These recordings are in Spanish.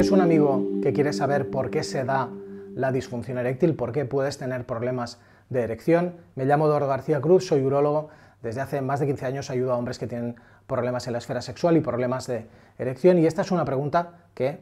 Es un amigo que quiere saber por qué se da la disfunción eréctil, por qué puedes tener problemas de erección, me llamo Eduardo García Cruz, soy urólogo. Desde hace más de 15 años ayudo a hombres que tienen problemas en la esfera sexual y problemas de erección. Y esta es una pregunta que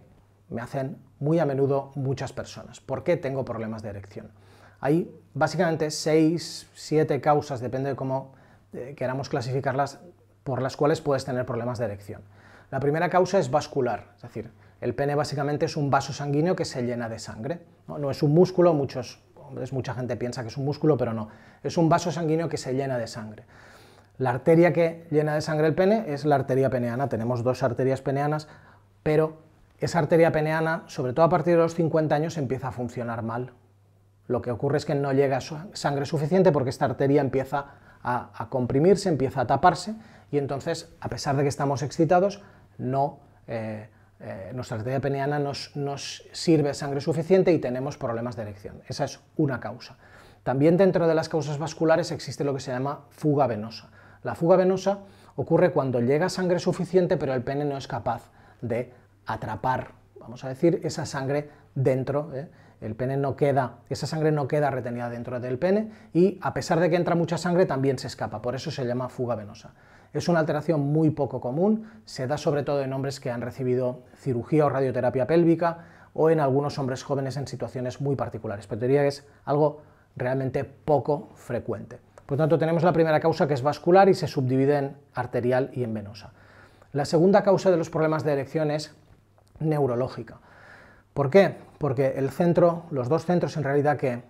me hacen muy a menudo muchas personas. ¿Por qué tengo problemas de erección? Hay básicamente 6, 7 causas, depende de cómo eh, queramos clasificarlas, por las cuales puedes tener problemas de erección. La primera causa es vascular, es decir, el pene básicamente es un vaso sanguíneo que se llena de sangre. No, es un músculo, muchos hombres, mucha gente piensa que es un músculo, pero no. Es un vaso sanguíneo que se llena de sangre. La arteria que llena de sangre el pene es la arteria peneana. Tenemos dos arterias peneanas, pero esa arteria peneana, sobre todo a partir de los 50 años, empieza a funcionar mal. Lo que ocurre es que no llega sangre suficiente porque esta arteria empieza a, a comprimirse, empieza a taparse y entonces, a pesar de que estamos excitados, no, eh, eh, nuestra arteria peneana nos, sirve sangre suficiente y tenemos problemas de erección. Esa es una causa. También dentro de las causas vasculares existe lo que se llama fuga venosa. La fuga venosa ocurre cuando llega sangre suficiente pero el pene no es capaz de atrapar, vamos a decir, esa sangre dentro. ¿eh? El pene no queda, esa sangre no queda retenida dentro del pene y a pesar de que entra mucha sangre también se escapa, por eso se llama fuga venosa. Es una alteración muy poco común, se da sobre todo en hombres que han recibido cirugía o radioterapia pélvica o en algunos hombres jóvenes en situaciones muy particulares, pero diría que es algo realmente poco frecuente. Por lo tanto, tenemos la primera causa que es vascular y se subdivide en arterial y en venosa. La segunda causa de los problemas de erección es neurológica. ¿Por qué? Porque el centro, los dos centros en realidad que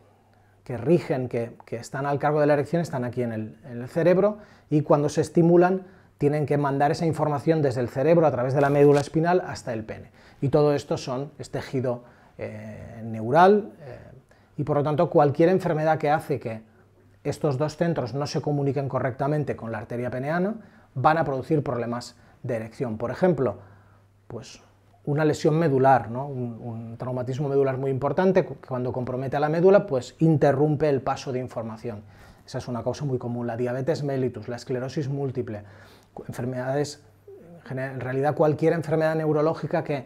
que rigen, que, están al cargo de la erección, están aquí en el, cerebro y cuando se estimulan tienen que mandar esa información desde el cerebro a través de la médula espinal hasta el pene. Y todo esto son, es tejido eh, neural eh, y por lo tanto cualquier enfermedad que hace que estos dos centros no se comuniquen correctamente con la arteria peneana van a producir problemas de erección. Por ejemplo, pues una lesión medular, un, traumatismo medular muy importante, que cuando compromete a la médula, pues interrumpe el paso de información. Esa es una causa muy común, la diabetes mellitus, la esclerosis múltiple, enfermedades, en realidad cualquier enfermedad neurológica que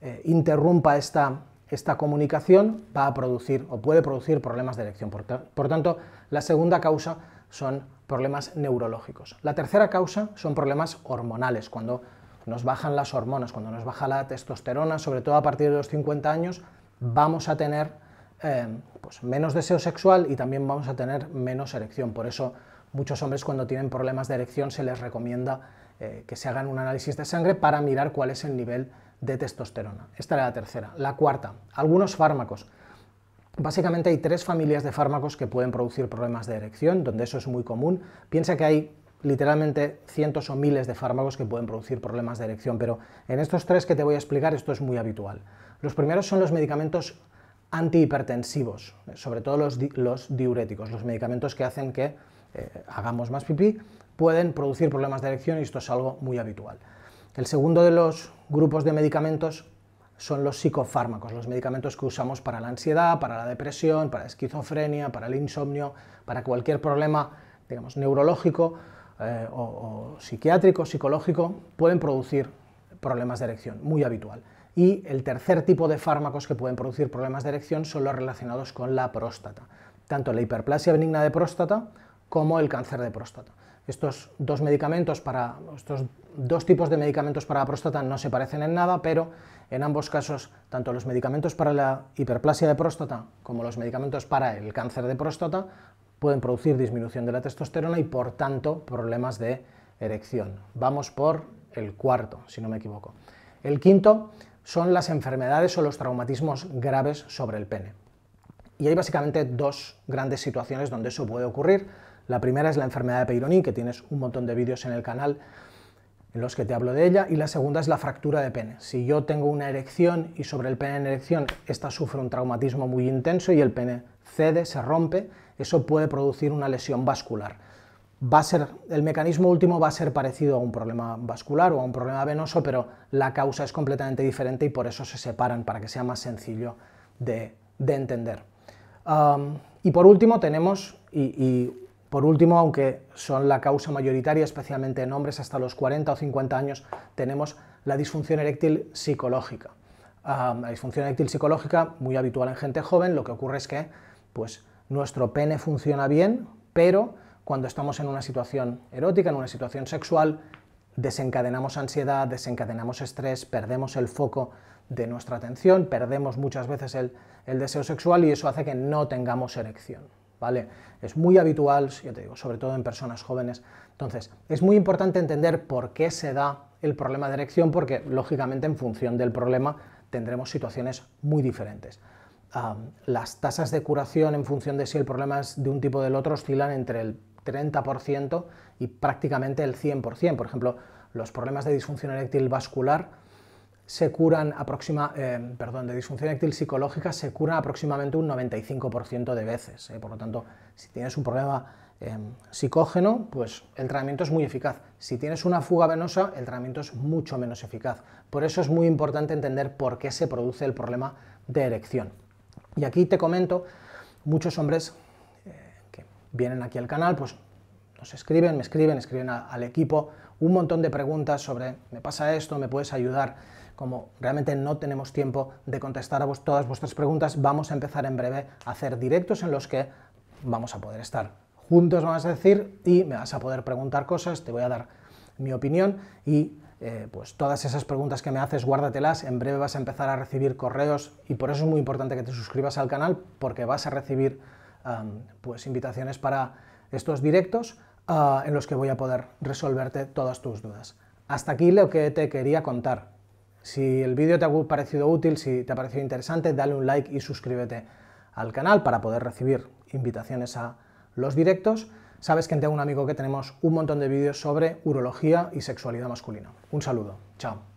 eh, interrumpa esta, esta comunicación va a producir o puede producir problemas de erección. Por, por tanto, la segunda causa son problemas neurológicos. La tercera causa son problemas hormonales, cuando nos bajan las hormonas, cuando nos baja la testosterona, sobre todo a partir de los 50 años, vamos a tener eh, pues, menos deseo sexual y también vamos a tener menos erección. Por eso muchos hombres cuando tienen problemas de erección se les recomienda eh, que se hagan un análisis de sangre para mirar cuál es el nivel de testosterona. Esta era la tercera. La cuarta, algunos fármacos. Básicamente hay tres familias de fármacos que pueden producir problemas de erección, donde eso es muy común. Piensa que hay literalmente cientos o miles de fármacos que pueden producir problemas de erección, pero en estos tres que te voy a explicar esto es muy habitual. Los primeros son los medicamentos antihipertensivos, sobre todo los, diuréticos, los medicamentos que hacen que eh, hagamos más pipí, pueden producir problemas de erección y esto es algo muy habitual. El segundo de los grupos de medicamentos son los psicofármacos, los medicamentos que usamos para la ansiedad, para la depresión, para la esquizofrenia, para el insomnio, para cualquier problema, digamos, neurológico, eh, o, psiquiátrico, psicológico, pueden producir problemas de erección, muy habitual. Y el tercer tipo de fármacos que pueden producir problemas de erección son los relacionados con la próstata, tanto la hiperplasia benigna de próstata como el cáncer de próstata. Estos dos medicamentos para estos dos tipos de medicamentos para la próstata no se parecen en nada, pero en ambos casos, tanto los medicamentos para la hiperplasia de próstata como los medicamentos para el cáncer de próstata pueden producir disminución de la testosterona y por tanto problemas de erección. Vamos por el cuarto, si no me equivoco. El quinto son las enfermedades o los traumatismos graves sobre el pene. Y hay básicamente dos grandes situaciones donde eso puede ocurrir. La primera es la enfermedad de Peyronie, que tienes un montón de vídeos en el canal en los que te hablo de ella, y la segunda es la fractura de pene. Si yo tengo una erección y sobre el pene en erección, esta sufre un traumatismo muy intenso y el pene cede, se rompe, eso puede producir una lesión vascular. Va a ser, el mecanismo último va a ser parecido a un problema vascular o a un problema venoso, pero la causa es completamente diferente y por eso se separan, para que sea más sencillo de, entender. y por último tenemos, y, por último, aunque son la causa mayoritaria, especialmente en hombres hasta los 40 o 50 años, tenemos la disfunción eréctil psicológica. la disfunción eréctil psicológica, muy habitual en gente joven, lo que ocurre es que pues, nuestro pene funciona bien, pero cuando estamos en una situación erótica, en una situación sexual, desencadenamos ansiedad, desencadenamos estrés, perdemos el foco de nuestra atención, perdemos muchas veces el, deseo sexual y eso hace que no tengamos erección. ¿Vale? Es muy habitual, yo te digo, sobre todo en personas jóvenes. Entonces, es muy importante entender por qué se da el problema de erección, porque lógicamente en función del problema tendremos situaciones muy diferentes las tasas de curación en función de si el problema es de un tipo o del otro oscilan entre el 30% y prácticamente el 100%. Por ejemplo, los problemas de disfunción eréctil vascular se curan aproxima, em, perdón, de disfunción psicológica se curan aproximadamente un 95% de veces. Eh. Por lo tanto, si tienes un problema em, psicógeno, pues el tratamiento es muy eficaz. Si tienes una fuga venosa, el tratamiento es mucho menos eficaz. Por eso es muy importante entender por qué se produce el problema de erección. Y aquí te comento, muchos hombres eh, que vienen aquí al canal, pues nos escriben, me escriben, escriben al equipo un montón de preguntas sobre, me pasa esto, me puedes ayudar. Como realmente no tenemos tiempo de contestar a vos, todas vuestras preguntas, vamos a empezar en breve a hacer directos en los que vamos a poder estar juntos, vamos a decir, y me vas a poder preguntar cosas, te voy a dar mi opinión y eh, pues todas esas preguntas que me haces, guárdatelas. En breve vas a empezar a recibir correos y por eso es muy importante que te suscribas al canal porque vas a recibir pues invitaciones para estos directos ah, en los que voy a poder resolverte todas tus dudas. Hasta aquí lo que te quería contar. Si el vídeo te ha parecido útil, si te ha parecido interesante, dale un like y suscríbete al canal para poder recibir invitaciones a los directos. Sabes que tengo un amigo que tenemos un montón de vídeos sobre urología y sexualidad masculina. Un saludo. Chao.